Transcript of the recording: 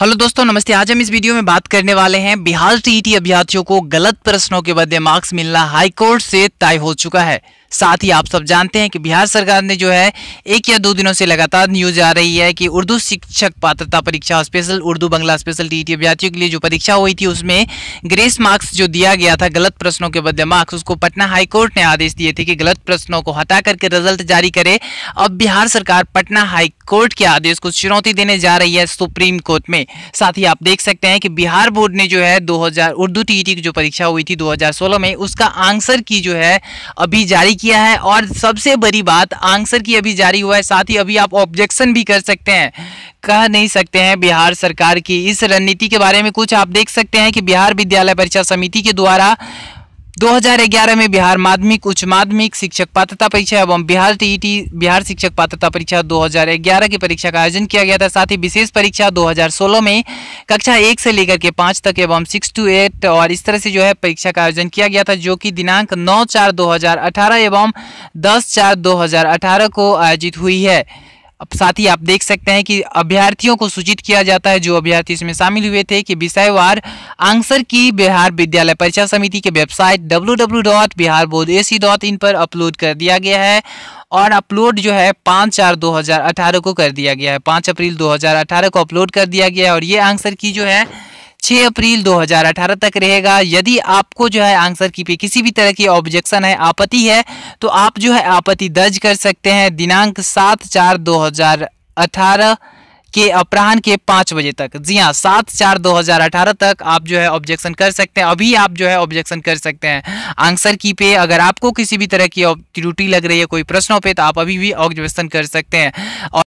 hello दोस्तों नमस्ते आज हम इस वीडियो में बात करने वाले हैं बिहार टीईटी अभ्यर्थियों को गलत प्रश्नों के बदले मार्क्स मिलना हाईकोर्ट से तय हो चुका है साथ ही आप सब जानते हैं कि बिहार सरकार ने जो है एक या दो दिनों से लगातार न्यूज आ रही है कि उर्दू शिक्षक पात्रता परीक्षा special Urdu Bangla special T अभ्यर्थियों के लिए जो परीक्षा हुई थी उसमें ग्रेस मार्क्स जो दिया गया था गलत प्रश्नों के बदले मार्क्स उसको पटना हाईकोर्ट ने आदेश दिए थे कि गलत प्रश्नों को हटा करके रिजल्ट जारी करे अब बिहार सरकार पटना हाईकोर्ट के आदेश को चुनौती देने जा रही है सुप्रीम कोर्ट में साथ ही आप देख सकते हैं कि बिहार बोर्ड ने जो है दो उर्दू टीईटी e की जो परीक्षा हुई थी दो में उसका आंसर की जो है अभी जारी किया है और सबसे बड़ी बात आंसर की अभी जारी हुआ है साथ ही अभी आप ऑब्जेक्शन भी कर सकते हैं कह नहीं सकते हैं बिहार सरकार की इस रणनीति के बारे में कुछ आप देख सकते हैं कि बिहार विद्यालय परीक्षा समिति के द्वारा 2011 में बिहार माध्यमिक उच्च माध्यमिक शिक्षक पात्रता परीक्षा एवं बिहार टीईटी बिहार शिक्षक पात्रता परीक्षा 2011 की परीक्षा का आयोजन किया गया था साथ ही विशेष परीक्षा 2016 में कक्षा एक से लेकर के पाँच तक एवं सिक्स टू एट और इस तरह से जो है परीक्षा का आयोजन किया गया था जो कि दिनांक नौ चार दो एवं दस चार दो को आयोजित हुई है साथ ही आप देख सकते हैं कि अभ्यर्थियों को सूचित किया जाता है जो अभ्यर्थी इसमें शामिल हुए थे कि विषयवार आंसर की बिहार विद्यालय परीक्षा समिति के वेबसाइट डब्ल्यू पर अपलोड कर दिया गया है और अपलोड जो है पाँच चार दो हज़ार अठारह को कर दिया गया है पाँच अप्रैल दो हज़ार अठारह को अपलोड कर दिया गया है और ये आंसर की जो है 6 अप्रैल 2018 तक रहेगा यदि आपको जो है आंसर की पे किसी भी तरह की ऑब्जेक्शन है आपत्ति है तो आप जो है आपत्ति दर्ज कर सकते हैं दिनांक सात चार दो के अपराहन के पाँच बजे तक जी हाँ सात चार दो हजार अठारह तक आप जो है ऑब्जेक्शन कर सकते हैं अभी आप जो है ऑब्जेक्शन कर सकते हैं आंसर की पे अगर आपको किसी भी तरह की त्रुटि लग रही है कोई प्रश्नों पे तो आप अभी भी ऑब्जेक्शन कर सकते हैं और